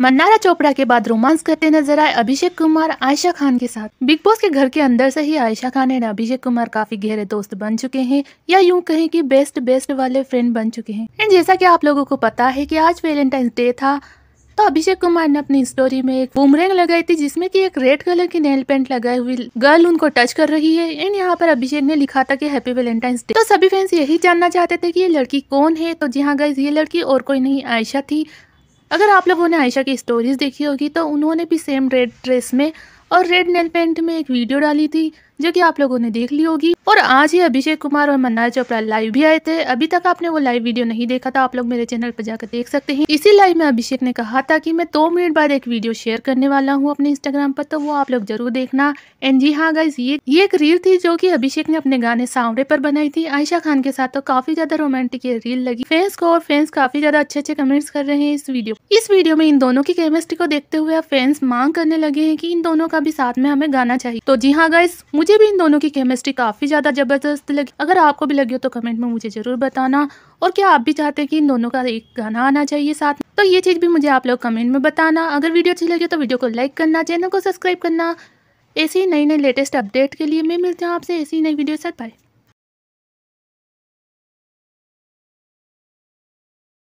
मन्नारा चोपड़ा के बाद रोमांस करते नजर आए अभिषेक कुमार आयशा खान के साथ बिग बॉस के घर के अंदर से ही आयशा खान एंड अभिषेक कुमार काफी गहरे दोस्त बन चुके हैं या यूं कहें कि बेस्ट बेस्ट वाले फ्रेंड बन चुके हैं एंड जैसा कि आप लोगों को पता है कि आज वेलेंटाइन डे था तो अभिषेक कुमार ने अपनी स्टोरी में एक बुमरेंग लगाई थी जिसमें कि एक रेड कलर की नेल पेंट लगाई हुई गर्ल उनको टच कर रही है एंड यहाँ पर अभिषेक ने लिखा था कि हैप्पी वेलेंटाइंस डे तो सभी फैंस यही जानना चाहते थे कि ये लड़की कौन है तो जी हाँ गई ये लड़की और कोई नहीं आयशा थी अगर आप लोगों ने आयशा की स्टोरीज़ देखी होगी तो उन्होंने भी सेम रेड ड्रेस में और रेड नेल पेंट में एक वीडियो डाली थी जो कि आप लोगों ने देख ली होगी और आज ही अभिषेक कुमार और मन्ना चोपड़ा लाइव भी आए थे अभी तक आपने वो लाइव वीडियो नहीं देखा था आप लोग मेरे चैनल पर जाकर देख सकते हैं इसी लाइव में अभिषेक ने कहा था कि मैं दो तो मिनट बाद एक वीडियो शेयर करने वाला हूँ अपने इंस्टाग्राम पर तो वो आप लोग जरूर देखना एंड जी हाँ गाइज ये ये एक रील थी जो की अभिषेक ने अपने गाने सांवरे पर बनाई थी आयशा खान के साथ तो काफी ज्यादा रोमांटिक ये रील लगी फैंस को और फैंस काफी ज्यादा अच्छे अच्छे कमेंट्स कर रहे हैं इस वीडियो इस वीडियो में इन दोनों की केमिस्ट्री को देखते हुए फैंस मांग करने लगे है की इन दोनों का भी साथ में हमें गाना चाहिए तो जी हाँ गाइस मुझे मुझे भी इन दोनों की केमिस्ट्री काफ़ी ज़्यादा ज़बरदस्त लगी अगर आपको भी लगी हो तो कमेंट में मुझे ज़रूर बताना और क्या आप भी चाहते हैं कि इन दोनों का एक गाना आना चाहिए साथ तो ये चीज़ भी मुझे आप लोग कमेंट में बताना अगर वीडियो अच्छी लगी तो वीडियो को लाइक करना चैनल को सब्सक्राइब करना ऐसी नई नई लेटेस्ट अपडेट के लिए मैं मिलती हूँ आपसे ऐसी नई वीडियो साथ पाए